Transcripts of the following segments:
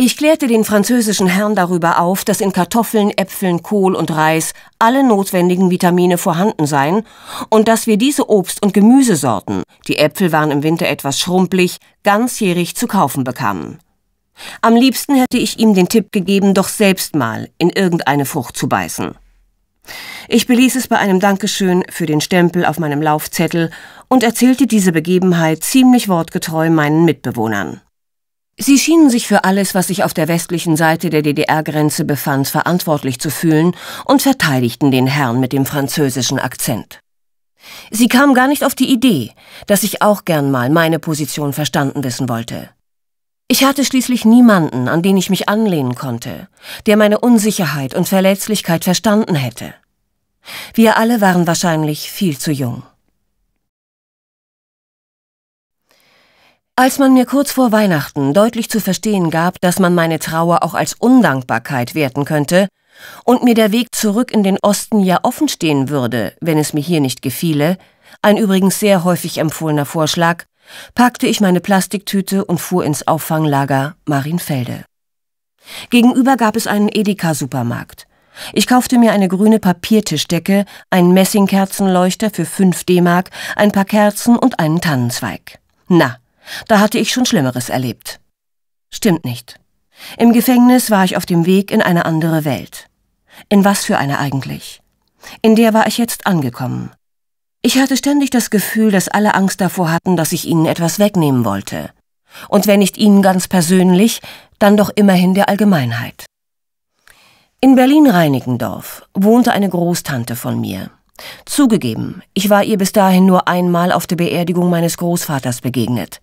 Ich klärte den französischen Herrn darüber auf, dass in Kartoffeln, Äpfeln, Kohl und Reis alle notwendigen Vitamine vorhanden seien und dass wir diese Obst- und Gemüsesorten, die Äpfel waren im Winter etwas schrumpelig, ganzjährig zu kaufen bekamen. Am liebsten hätte ich ihm den Tipp gegeben, doch selbst mal in irgendeine Frucht zu beißen. Ich beließ es bei einem Dankeschön für den Stempel auf meinem Laufzettel und erzählte diese Begebenheit ziemlich wortgetreu meinen Mitbewohnern. Sie schienen sich für alles, was sich auf der westlichen Seite der DDR-Grenze befand, verantwortlich zu fühlen und verteidigten den Herrn mit dem französischen Akzent. Sie kam gar nicht auf die Idee, dass ich auch gern mal meine Position verstanden wissen wollte. Ich hatte schließlich niemanden, an den ich mich anlehnen konnte, der meine Unsicherheit und Verletzlichkeit verstanden hätte. Wir alle waren wahrscheinlich viel zu jung. Als man mir kurz vor Weihnachten deutlich zu verstehen gab, dass man meine Trauer auch als Undankbarkeit werten könnte und mir der Weg zurück in den Osten ja offen stehen würde, wenn es mir hier nicht gefiele, ein übrigens sehr häufig empfohlener Vorschlag, packte ich meine Plastiktüte und fuhr ins Auffanglager Marienfelde. Gegenüber gab es einen Edeka-Supermarkt. Ich kaufte mir eine grüne Papiertischdecke, einen Messingkerzenleuchter für 5 D-Mark, ein paar Kerzen und einen Tannenzweig. Na, da hatte ich schon Schlimmeres erlebt. Stimmt nicht. Im Gefängnis war ich auf dem Weg in eine andere Welt. In was für eine eigentlich? In der war ich jetzt angekommen. Ich hatte ständig das Gefühl, dass alle Angst davor hatten, dass ich ihnen etwas wegnehmen wollte. Und wenn nicht ihnen ganz persönlich, dann doch immerhin der Allgemeinheit. In Berlin-Reinickendorf wohnte eine Großtante von mir. Zugegeben, ich war ihr bis dahin nur einmal auf der Beerdigung meines Großvaters begegnet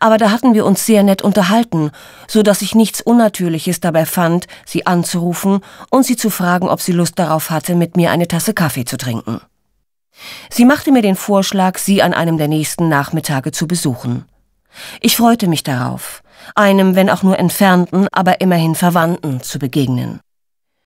aber da hatten wir uns sehr nett unterhalten, so dass ich nichts Unnatürliches dabei fand, sie anzurufen und sie zu fragen, ob sie Lust darauf hatte, mit mir eine Tasse Kaffee zu trinken. Sie machte mir den Vorschlag, sie an einem der nächsten Nachmittage zu besuchen. Ich freute mich darauf, einem, wenn auch nur entfernten, aber immerhin Verwandten zu begegnen.